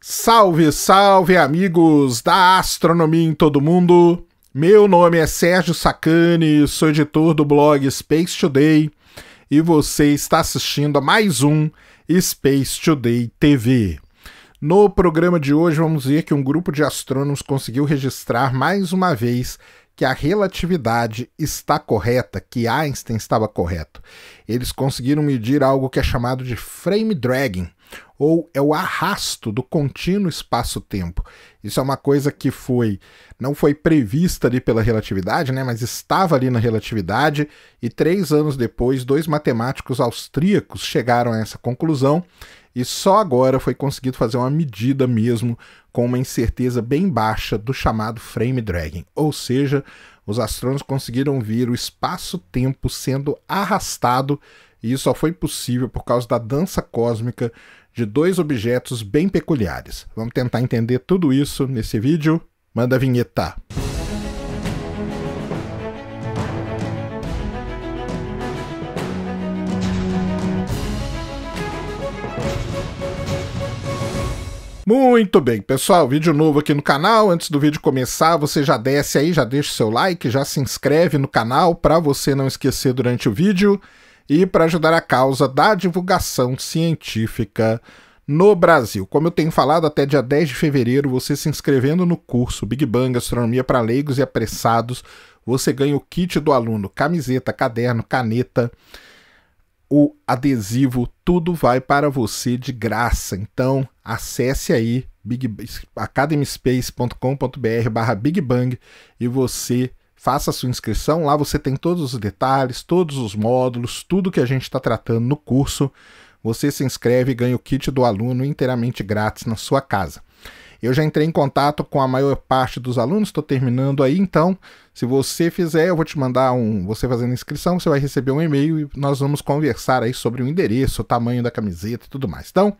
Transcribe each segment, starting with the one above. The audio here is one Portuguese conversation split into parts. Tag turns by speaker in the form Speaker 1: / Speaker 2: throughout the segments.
Speaker 1: Salve, salve amigos da astronomia em todo mundo. Meu nome é Sérgio Sacani, sou editor do blog Space Today e você está assistindo a mais um Space Today TV. No programa de hoje vamos ver que um grupo de astrônomos conseguiu registrar mais uma vez que a relatividade está correta, que Einstein estava correto. Eles conseguiram medir algo que é chamado de frame dragging, ou é o arrasto do contínuo espaço-tempo. Isso é uma coisa que foi não foi prevista ali pela relatividade, né, mas estava ali na relatividade e três anos depois dois matemáticos austríacos chegaram a essa conclusão e só agora foi conseguido fazer uma medida mesmo com uma incerteza bem baixa do chamado frame dragging, ou seja, os astrônomos conseguiram ver o espaço-tempo sendo arrastado, e isso só foi possível por causa da dança cósmica de dois objetos bem peculiares. Vamos tentar entender tudo isso nesse vídeo. Manda a vinheta. Muito bem, pessoal, vídeo novo aqui no canal. Antes do vídeo começar, você já desce aí, já deixa o seu like, já se inscreve no canal para você não esquecer durante o vídeo e para ajudar a causa da divulgação científica no Brasil. Como eu tenho falado, até dia 10 de fevereiro, você se inscrevendo no curso Big Bang Astronomia para Leigos e Apressados, você ganha o kit do aluno, camiseta, caderno, caneta o adesivo, tudo vai para você de graça. Então, acesse aí academyspace.com.br barra Big Bang e você faça a sua inscrição. Lá você tem todos os detalhes, todos os módulos, tudo que a gente está tratando no curso. Você se inscreve e ganha o kit do aluno inteiramente grátis na sua casa. Eu já entrei em contato com a maior parte dos alunos, estou terminando aí, então, se você fizer, eu vou te mandar um. Você fazendo inscrição, você vai receber um e-mail e nós vamos conversar aí sobre o endereço, o tamanho da camiseta e tudo mais. Então,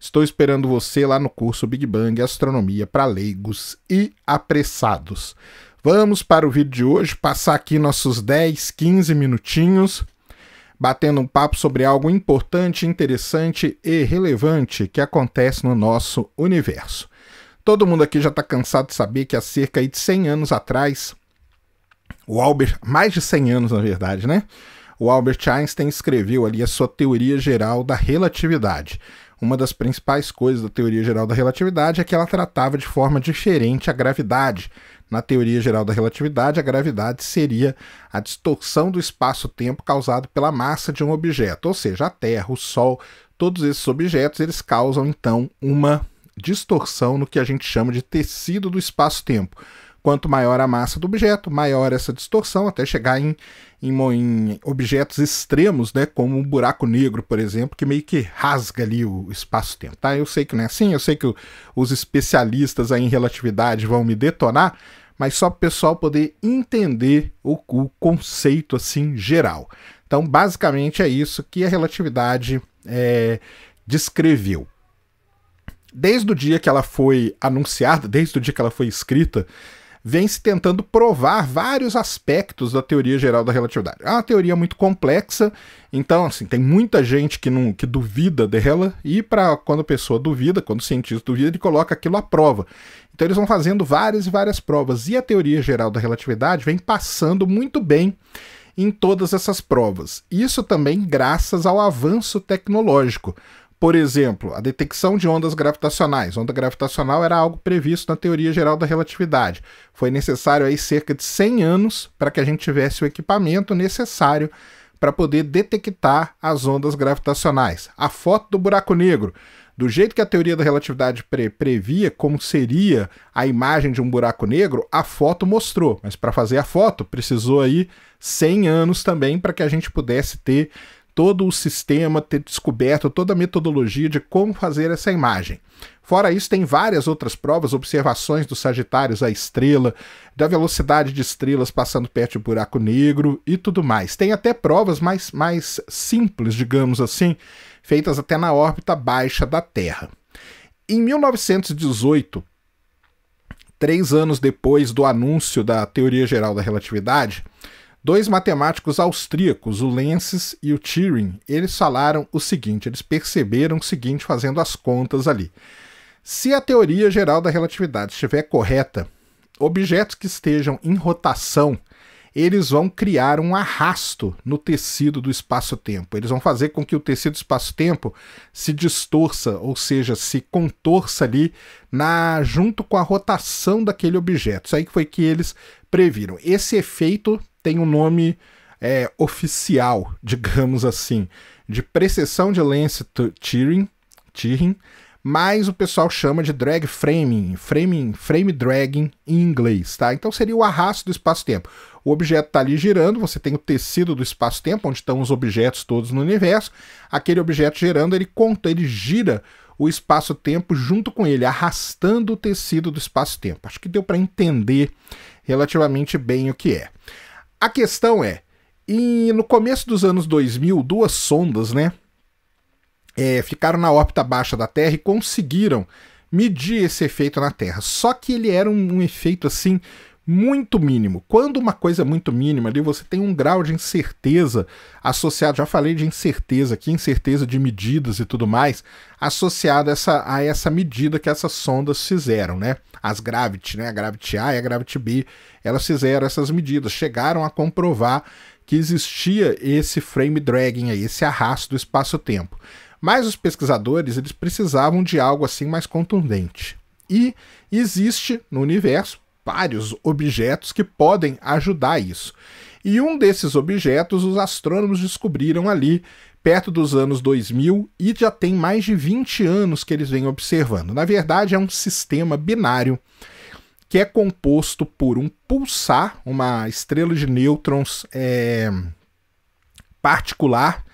Speaker 1: estou esperando você lá no curso Big Bang Astronomia para Leigos e Apressados. Vamos para o vídeo de hoje, passar aqui nossos 10, 15 minutinhos batendo um papo sobre algo importante, interessante e relevante que acontece no nosso universo. Todo mundo aqui já está cansado de saber que há cerca de 100 anos atrás, o Albert, mais de 100 anos na verdade, né? O Albert Einstein escreveu ali a sua teoria geral da relatividade. Uma das principais coisas da teoria geral da relatividade é que ela tratava de forma diferente a gravidade, na teoria geral da relatividade, a gravidade seria a distorção do espaço-tempo causada pela massa de um objeto, ou seja, a Terra, o Sol, todos esses objetos, eles causam então uma distorção no que a gente chama de tecido do espaço-tempo. Quanto maior a massa do objeto, maior essa distorção, até chegar em, em, em objetos extremos, né, como um buraco negro, por exemplo, que meio que rasga ali o espaço-tempo. Tá? Eu sei que não é assim, eu sei que o, os especialistas em relatividade vão me detonar, mas só para o pessoal poder entender o, o conceito assim geral. Então, basicamente é isso que a relatividade é, descreveu desde o dia que ela foi anunciada, desde o dia que ela foi escrita, vem se tentando provar vários aspectos da teoria geral da relatividade. É uma teoria muito complexa, então assim, tem muita gente que não que duvida dela e para quando a pessoa duvida, quando o cientista duvida, ele coloca aquilo à prova. Então eles vão fazendo várias e várias provas e a teoria geral da relatividade vem passando muito bem em todas essas provas. Isso também graças ao avanço tecnológico por exemplo, a detecção de ondas gravitacionais. Onda gravitacional era algo previsto na teoria geral da relatividade. Foi necessário aí cerca de 100 anos para que a gente tivesse o equipamento necessário para poder detectar as ondas gravitacionais. A foto do buraco negro. Do jeito que a teoria da relatividade pre previa como seria a imagem de um buraco negro, a foto mostrou. Mas para fazer a foto precisou aí 100 anos também para que a gente pudesse ter todo o sistema, ter descoberto toda a metodologia de como fazer essa imagem. Fora isso, tem várias outras provas, observações dos Sagitários à estrela, da velocidade de estrelas passando perto de buraco negro e tudo mais. Tem até provas mais, mais simples, digamos assim, feitas até na órbita baixa da Terra. Em 1918, três anos depois do anúncio da teoria geral da relatividade, Dois matemáticos austríacos, o Lenses e o Turing, eles falaram o seguinte, eles perceberam o seguinte fazendo as contas ali. Se a teoria geral da relatividade estiver correta, objetos que estejam em rotação, eles vão criar um arrasto no tecido do espaço-tempo. Eles vão fazer com que o tecido do espaço-tempo se distorça, ou seja, se contorça ali na junto com a rotação daquele objeto. Isso aí foi que eles previram. Esse efeito tem um nome é, oficial, digamos assim, de precessão de lance tearing, tearing, mas o pessoal chama de drag framing, framing, frame dragging em inglês, tá? Então seria o arrasto do espaço-tempo. O objeto está ali girando, você tem o tecido do espaço-tempo, onde estão os objetos todos no universo. Aquele objeto girando, ele conta, ele gira o espaço-tempo junto com ele, arrastando o tecido do espaço-tempo. Acho que deu para entender relativamente bem o que é. A questão é, e no começo dos anos 2000, duas sondas, né, é, ficaram na órbita baixa da Terra e conseguiram medir esse efeito na Terra. Só que ele era um, um efeito assim muito mínimo. Quando uma coisa é muito mínima, ali você tem um grau de incerteza associado, já falei de incerteza aqui, incerteza de medidas e tudo mais, associado a essa, a essa medida que essas sondas fizeram, né? As Gravity, né? A Gravity A e a Gravity B, elas fizeram essas medidas, chegaram a comprovar que existia esse frame dragging aí, esse arrasto do espaço-tempo. Mas os pesquisadores, eles precisavam de algo assim mais contundente. E existe no universo, vários objetos que podem ajudar isso. E um desses objetos os astrônomos descobriram ali perto dos anos 2000 e já tem mais de 20 anos que eles vêm observando. Na verdade, é um sistema binário que é composto por um pulsar, uma estrela de nêutrons é, particular,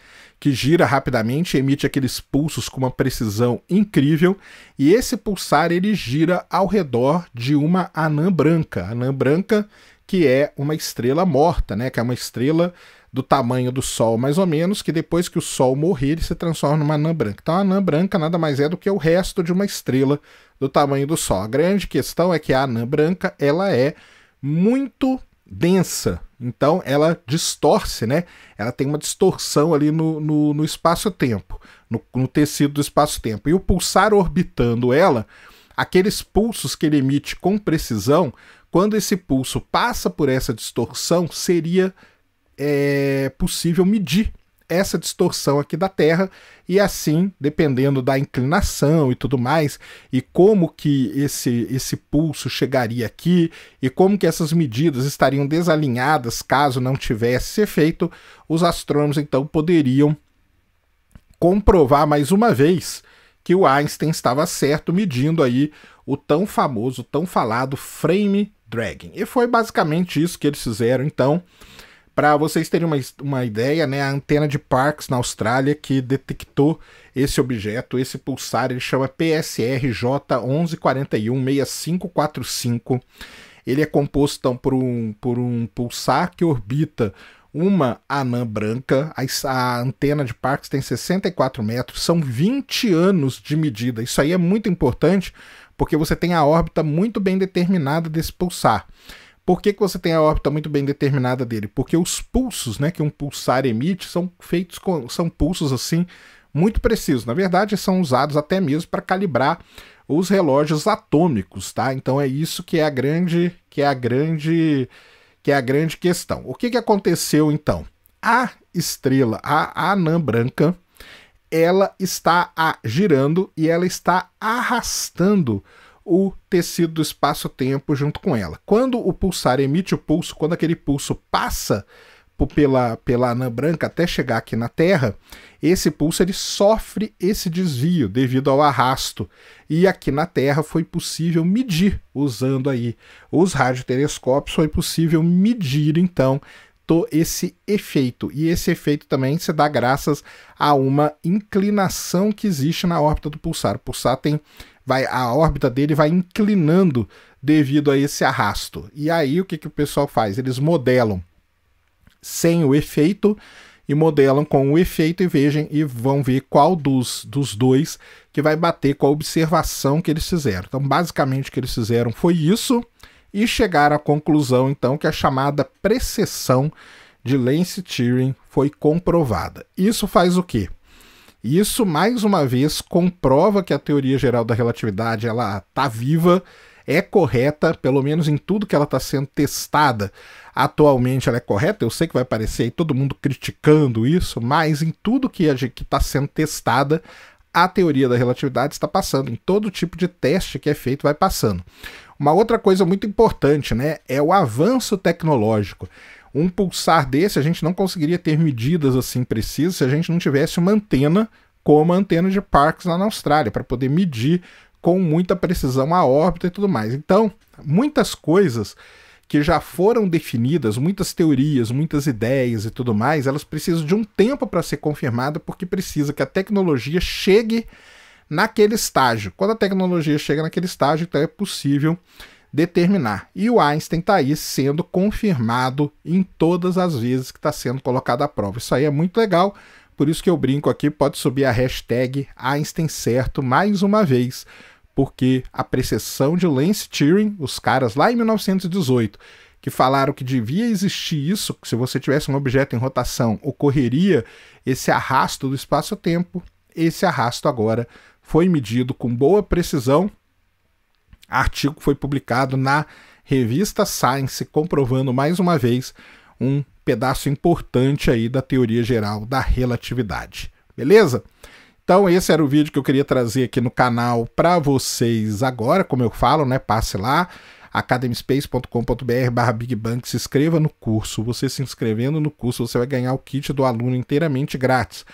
Speaker 1: que gira rapidamente, emite aqueles pulsos com uma precisão incrível, e esse pulsar ele gira ao redor de uma anã branca. Anã branca que é uma estrela morta, né? Que é uma estrela do tamanho do Sol, mais ou menos, que depois que o Sol morrer, ele se transforma numa anã branca. Então, a anã branca nada mais é do que o resto de uma estrela do tamanho do Sol. A grande questão é que a anã branca ela é muito densa, então ela distorce, né? Ela tem uma distorção ali no, no, no espaço-tempo, no, no tecido do espaço-tempo. E o pulsar orbitando ela, aqueles pulsos que ele emite com precisão, quando esse pulso passa por essa distorção, seria é, possível medir essa distorção aqui da Terra e assim, dependendo da inclinação e tudo mais, e como que esse esse pulso chegaria aqui e como que essas medidas estariam desalinhadas caso não tivesse efeito, os astrônomos então poderiam comprovar mais uma vez que o Einstein estava certo medindo aí o tão famoso, tão falado frame dragging. E foi basicamente isso que eles fizeram então. Para vocês terem uma, uma ideia, né, a antena de Parkes na Austrália que detectou esse objeto, esse pulsar, ele chama PSRJ11416545. Ele é composto então, por, um, por um pulsar que orbita uma anã branca. A, a antena de Parkes tem 64 metros, são 20 anos de medida. Isso aí é muito importante porque você tem a órbita muito bem determinada desse pulsar. Por que, que você tem a órbita muito bem determinada dele? Porque os pulsos né, que um pulsar emite são feitos com, são pulsos assim muito precisos. Na verdade, são usados até mesmo para calibrar os relógios atômicos, tá? Então é isso que é a grande que é a grande que é a grande questão. O que, que aconteceu então? A estrela, a anã branca, ela está girando e ela está arrastando o tecido do espaço-tempo junto com ela. Quando o pulsar emite o pulso, quando aquele pulso passa pela, pela anã branca até chegar aqui na Terra, esse pulso ele sofre esse desvio devido ao arrasto. E aqui na Terra foi possível medir, usando aí os radiotelescópios, foi possível medir então esse efeito. E esse efeito também se dá graças a uma inclinação que existe na órbita do pulsar. O pulsar tem vai a órbita dele vai inclinando devido a esse arrasto. E aí o que, que o pessoal faz? Eles modelam sem o efeito e modelam com o efeito e vejam e vão ver qual dos, dos dois que vai bater com a observação que eles fizeram. Então, basicamente o que eles fizeram foi isso e chegaram à conclusão então que a chamada precessão de Lance Turing foi comprovada. Isso faz o quê? isso, mais uma vez, comprova que a teoria geral da relatividade ela está viva, é correta, pelo menos em tudo que ela está sendo testada. Atualmente ela é correta, eu sei que vai aparecer aí todo mundo criticando isso, mas em tudo que está sendo testada, a teoria da relatividade está passando, em todo tipo de teste que é feito, vai passando. Uma outra coisa muito importante né, é o avanço tecnológico. Um pulsar desse a gente não conseguiria ter medidas assim precisas se a gente não tivesse uma antena como a antena de Parkes lá na Austrália, para poder medir com muita precisão a órbita e tudo mais. Então, muitas coisas que já foram definidas, muitas teorias, muitas ideias e tudo mais, elas precisam de um tempo para ser confirmada, porque precisa que a tecnologia chegue naquele estágio. Quando a tecnologia chega naquele estágio, então é possível determinar. E o Einstein está aí sendo confirmado em todas as vezes que está sendo colocado a prova. Isso aí é muito legal, por isso que eu brinco aqui, pode subir a hashtag Einstein certo mais uma vez, porque a precessão de Lance Turing, os caras lá em 1918, que falaram que devia existir isso, que se você tivesse um objeto em rotação, ocorreria esse arrasto do espaço-tempo. Esse arrasto agora foi medido com boa precisão artigo foi publicado na revista Science, comprovando mais uma vez um pedaço importante aí da teoria geral da relatividade. Beleza? Então esse era o vídeo que eu queria trazer aqui no canal para vocês agora, como eu falo, né? Passe lá academyspace.com.br barra Big Bang, se inscreva no curso. Você se inscrevendo no curso, você vai ganhar o kit do aluno inteiramente grátis.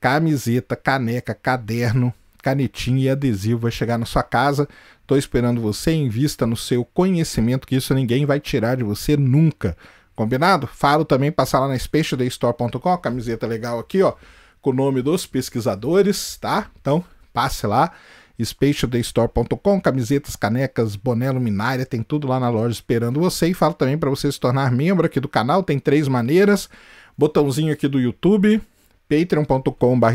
Speaker 1: Camiseta, caneca, caderno, canetinha e adesivo vai chegar na sua casa. Estou esperando você, invista no seu conhecimento, que isso ninguém vai tirar de você nunca. Combinado? Falo também, passar lá na specialdaystore.com, camiseta legal aqui, ó, com o nome dos pesquisadores, tá? Então, passe lá, specialdaystore.com, camisetas, canecas, boné, luminária, tem tudo lá na loja esperando você. E falo também para você se tornar membro aqui do canal, tem três maneiras. Botãozinho aqui do YouTube, patreon.com.br barra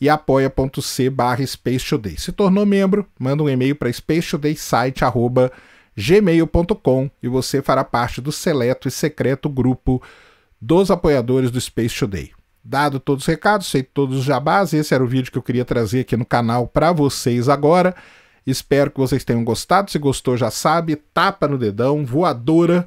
Speaker 1: e apoia.c barra Se tornou membro, manda um e-mail para spacetodaysite.gmail.com e você fará parte do seleto e secreto grupo dos apoiadores do Space Today. Dado todos os recados, feito todos os jabás, esse era o vídeo que eu queria trazer aqui no canal para vocês agora. Espero que vocês tenham gostado. Se gostou, já sabe, tapa no dedão, voadora